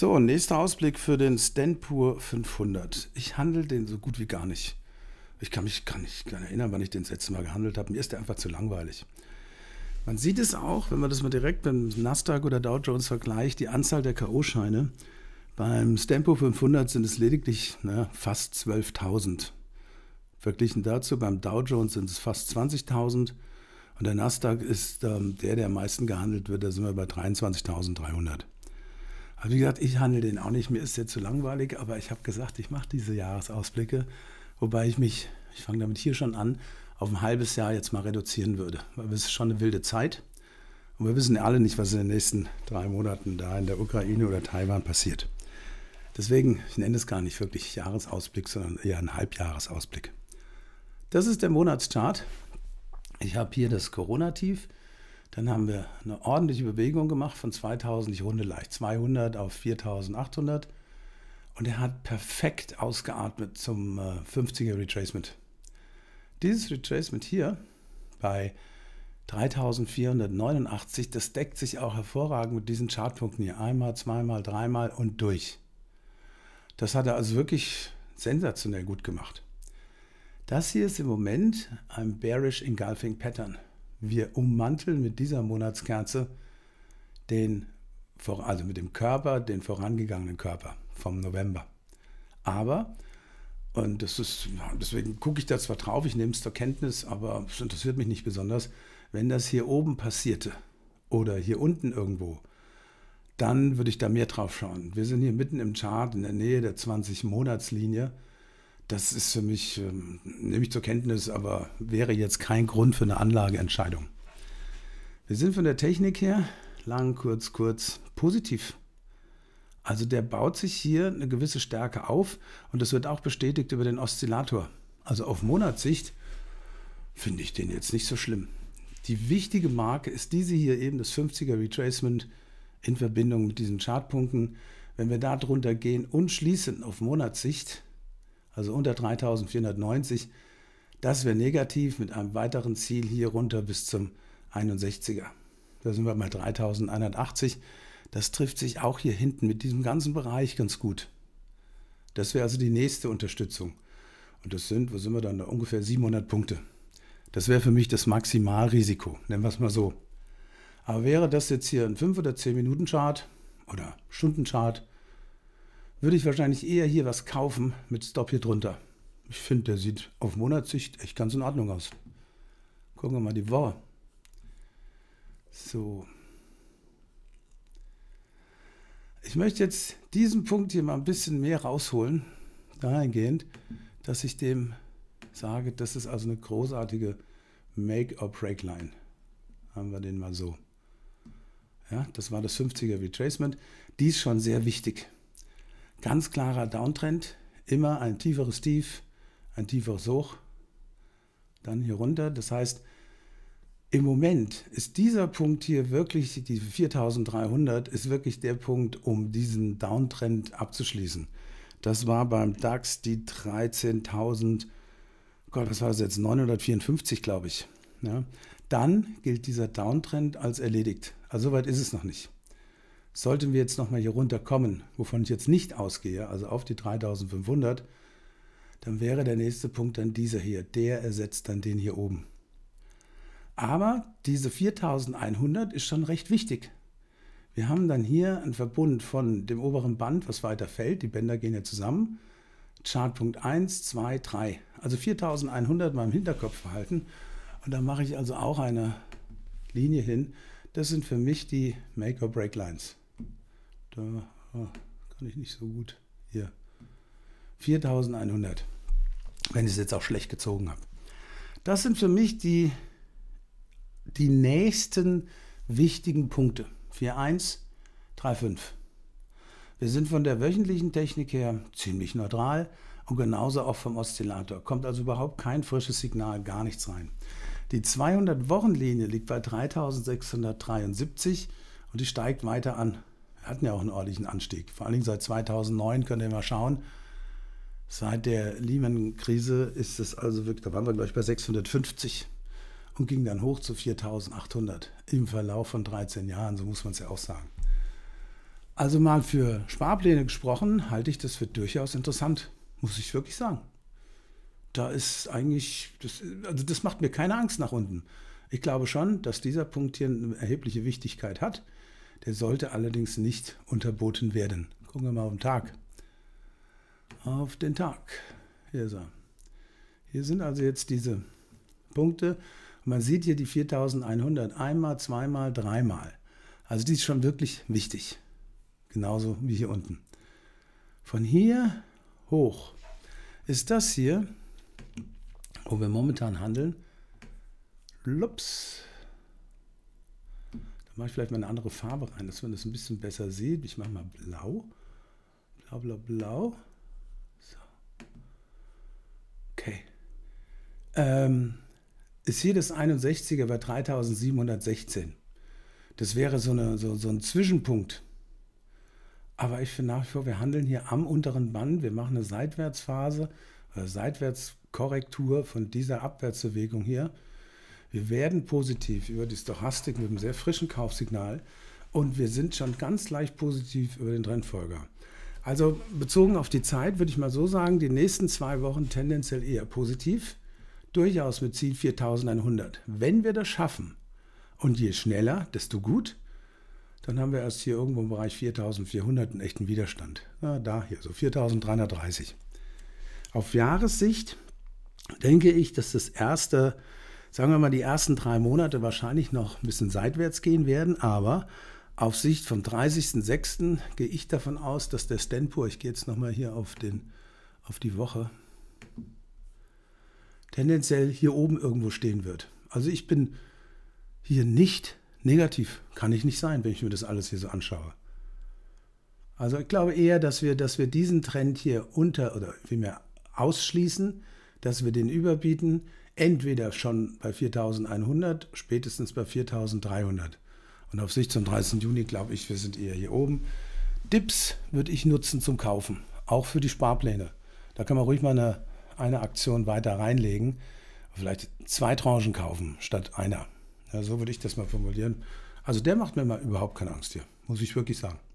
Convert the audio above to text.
So, nächster Ausblick für den Stanpur 500. Ich handle den so gut wie gar nicht. Ich kann mich gar nicht, erinnern, wann ich den das letzte Mal gehandelt habe. Mir ist der einfach zu langweilig. Man sieht es auch, wenn man das mal direkt mit dem Nasdaq oder Dow Jones vergleicht, die Anzahl der K.O.-Scheine. Beim Stampo 500 sind es lediglich ne, fast 12.000. Verglichen dazu, beim Dow Jones sind es fast 20.000 und der Nasdaq ist ähm, der, der am meisten gehandelt wird, da sind wir bei 23.300. Habe wie gesagt, ich handle den auch nicht, mir ist der zu langweilig, aber ich habe gesagt, ich mache diese Jahresausblicke, wobei ich mich, ich fange damit hier schon an, auf ein halbes Jahr jetzt mal reduzieren würde. Weil es ist schon eine wilde Zeit und wir wissen ja alle nicht, was in den nächsten drei Monaten da in der Ukraine oder Taiwan passiert. Deswegen, ich nenne es gar nicht wirklich Jahresausblick, sondern eher einen Halbjahresausblick. Das ist der Monatschart. Ich habe hier das Corona-Tief, dann haben wir eine ordentliche Bewegung gemacht von 2000, ich runde leicht, 200 auf 4800. Und er hat perfekt ausgeatmet zum 50er äh, Retracement. Dieses Retracement hier bei 3489, das deckt sich auch hervorragend mit diesen Chartpunkten hier. Einmal, zweimal, dreimal und durch. Das hat er also wirklich sensationell gut gemacht. Das hier ist im Moment ein Bearish Engulfing Pattern. Wir ummanteln mit dieser Monatskerze den, also mit dem Körper, den vorangegangenen Körper vom November. Aber, und das ist, deswegen gucke ich da zwar drauf, ich nehme es zur Kenntnis, aber es interessiert mich nicht besonders, wenn das hier oben passierte oder hier unten irgendwo, dann würde ich da mehr drauf schauen. Wir sind hier mitten im Chart, in der Nähe der 20-Monats-Linie. Das ist für mich, ähm, nehme ich zur Kenntnis, aber wäre jetzt kein Grund für eine Anlageentscheidung. Wir sind von der Technik her, lang, kurz, kurz, positiv. Also der baut sich hier eine gewisse Stärke auf und das wird auch bestätigt über den Oszillator. Also auf Monatssicht finde ich den jetzt nicht so schlimm. Die wichtige Marke ist diese hier eben, das 50er Retracement in Verbindung mit diesen Chartpunkten. Wenn wir da drunter gehen und schließen auf Monatssicht, also unter 3490. Das wäre negativ mit einem weiteren Ziel hier runter bis zum 61er. Da sind wir bei 3180. Das trifft sich auch hier hinten mit diesem ganzen Bereich ganz gut. Das wäre also die nächste Unterstützung. Und das sind, wo sind wir dann, da ungefähr 700 Punkte. Das wäre für mich das Maximalrisiko, nennen wir es mal so. Aber wäre das jetzt hier ein 5- oder 10-Minuten-Chart oder Stundenchart, würde ich wahrscheinlich eher hier was kaufen mit Stop hier drunter. Ich finde, der sieht auf Monatssicht echt ganz in Ordnung aus. Gucken wir mal die Woche. So. Ich möchte jetzt diesen Punkt hier mal ein bisschen mehr rausholen, dahingehend, dass ich dem sage, das ist also eine großartige Make-or-Break-Line. Haben wir den mal so. Ja, das war das 50er Retracement. Die ist schon sehr wichtig. Ganz klarer Downtrend, immer ein tieferes Tief, ein tieferes Hoch, dann hier runter. Das heißt, im Moment ist dieser Punkt hier wirklich, die 4300 ist wirklich der Punkt, um diesen Downtrend abzuschließen. Das war beim DAX die 13.000, Gott, was war das jetzt? 954, glaube ich. Ja. Dann gilt dieser Downtrend als erledigt. Also soweit ist es noch nicht. Sollten wir jetzt nochmal hier runterkommen, wovon ich jetzt nicht ausgehe, also auf die 3500, dann wäre der nächste Punkt dann dieser hier. Der ersetzt dann den hier oben. Aber diese 4100 ist schon recht wichtig. Wir haben dann hier einen Verbund von dem oberen Band, was weiter fällt, die Bänder gehen ja zusammen, Chartpunkt 1, 2, 3. Also 4100 mal im Hinterkopf verhalten. Und da mache ich also auch eine Linie hin. Das sind für mich die Make-or-Break-Lines da ah, kann ich nicht so gut. Hier. 4100, wenn ich es jetzt auch schlecht gezogen habe. Das sind für mich die, die nächsten wichtigen Punkte. 4135. Wir sind von der wöchentlichen Technik her ziemlich neutral und genauso auch vom Oszillator. Kommt also überhaupt kein frisches Signal, gar nichts rein. Die 200-Wochen-Linie liegt bei 3673 und die steigt weiter an hatten ja auch einen ordentlichen Anstieg. Vor allen Dingen seit 2009 könnt ihr mal schauen. Seit der Lehman-Krise ist es also wirklich, da waren wir gleich bei 650 und ging dann hoch zu 4800 im Verlauf von 13 Jahren, so muss man es ja auch sagen. Also mal für Sparpläne gesprochen, halte ich das für durchaus interessant, muss ich wirklich sagen. Da ist eigentlich, das, also das macht mir keine Angst nach unten. Ich glaube schon, dass dieser Punkt hier eine erhebliche Wichtigkeit hat. Der sollte allerdings nicht unterboten werden. Gucken wir mal auf den Tag. Auf den Tag. Hier ist er. Hier sind also jetzt diese Punkte. Man sieht hier die 4100 einmal, zweimal, dreimal. Also die ist schon wirklich wichtig. Genauso wie hier unten. Von hier hoch ist das hier, wo wir momentan handeln, lups, mache ich vielleicht mal eine andere Farbe rein, dass man das ein bisschen besser sieht. Ich mache mal blau. Blau, blau, blau. So. Okay. Ähm, ist hier das 61er bei 3716. Das wäre so, eine, so, so ein Zwischenpunkt. Aber ich finde nach wie vor, wir handeln hier am unteren Band. Wir machen eine Seitwärtsphase, eine äh, Seitwärtskorrektur von dieser Abwärtsbewegung hier. Wir werden positiv über die Stochastik mit einem sehr frischen Kaufsignal und wir sind schon ganz leicht positiv über den Trendfolger. Also bezogen auf die Zeit würde ich mal so sagen, die nächsten zwei Wochen tendenziell eher positiv, durchaus mit Ziel 4100. Wenn wir das schaffen und je schneller, desto gut, dann haben wir erst hier irgendwo im Bereich 4400 einen echten Widerstand. Na, da hier, so 4330. Auf Jahressicht denke ich, dass das erste sagen wir mal, die ersten drei Monate wahrscheinlich noch ein bisschen seitwärts gehen werden, aber auf Sicht vom 30.06. gehe ich davon aus, dass der Stenpur, ich gehe jetzt nochmal hier auf, den, auf die Woche, tendenziell hier oben irgendwo stehen wird. Also ich bin hier nicht negativ, kann ich nicht sein, wenn ich mir das alles hier so anschaue. Also ich glaube eher, dass wir, dass wir diesen Trend hier unter oder vielmehr ausschließen, dass wir den überbieten entweder schon bei 4100, spätestens bei 4300. Und auf sich zum 13. Juni glaube ich, wir sind eher hier oben. Dips würde ich nutzen zum Kaufen, auch für die Sparpläne. Da kann man ruhig mal eine, eine Aktion weiter reinlegen. Vielleicht zwei Tranchen kaufen statt einer. Ja, so würde ich das mal formulieren. Also der macht mir mal überhaupt keine Angst hier, muss ich wirklich sagen.